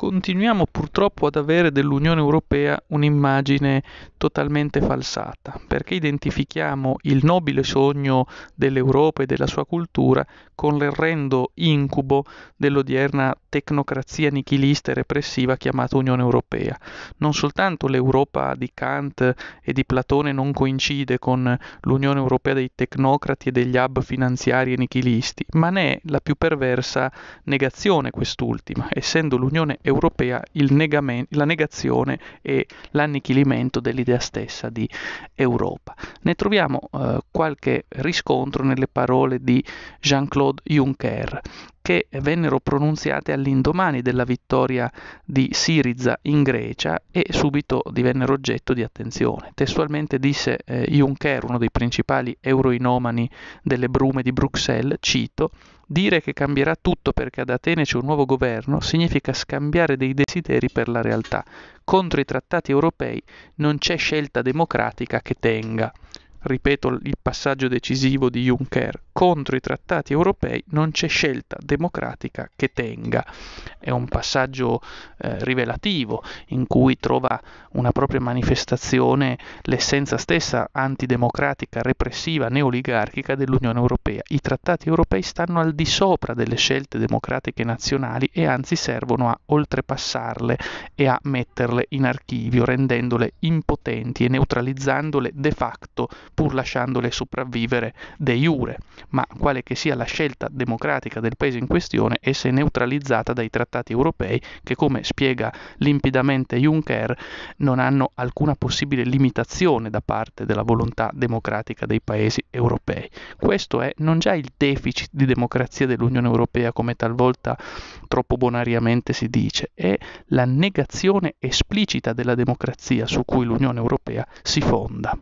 continuiamo purtroppo ad avere dell'Unione Europea un'immagine totalmente falsata, perché identifichiamo il nobile sogno dell'Europa e della sua cultura con l'errendo incubo dell'odierna tecnocrazia nichilista e repressiva chiamata Unione Europea. Non soltanto l'Europa di Kant e di Platone non coincide con l'Unione Europea dei tecnocrati e degli hub finanziari e nichilisti, ma ne è la più perversa negazione quest'ultima, essendo l'Unione Europea negame- la negazione e l'annichilimento dell'idea stessa di Europa. Ne troviamo eh, qualche riscontro nelle parole di Jean-Claude Juncker, che vennero pronunziate all'indomani della vittoria di Siriza in Grecia e subito divennero oggetto di attenzione. Testualmente disse eh, Juncker, uno dei principali euroinomani delle brume di Bruxelles, cito, Dire che cambierà tutto perché ad Atene c'è un nuovo governo significa scambiare dei desideri per la realtà. Contro i trattati europei non c'è scelta democratica che tenga. Ripeto il passaggio decisivo di Juncker contro i trattati europei non c'è scelta democratica che tenga. È un passaggio eh, rivelativo in cui trova una propria manifestazione l'essenza stessa antidemocratica, repressiva, neoligarchica dell'Unione Europea. I trattati europei stanno al di sopra delle scelte democratiche nazionali e anzi servono a oltrepassarle e a metterle in archivio, rendendole impotenti e neutralizzandole de facto pur lasciandole sopravvivere de jure ma quale che sia la scelta democratica del paese in questione, essa è neutralizzata dai trattati europei che, come spiega limpidamente Juncker, non hanno alcuna possibile limitazione da parte della volontà democratica dei paesi europei. Questo è non già il deficit di democrazia dell'Unione Europea, come talvolta troppo bonariamente si dice, è la negazione esplicita della democrazia su cui l'Unione Europea si fonda.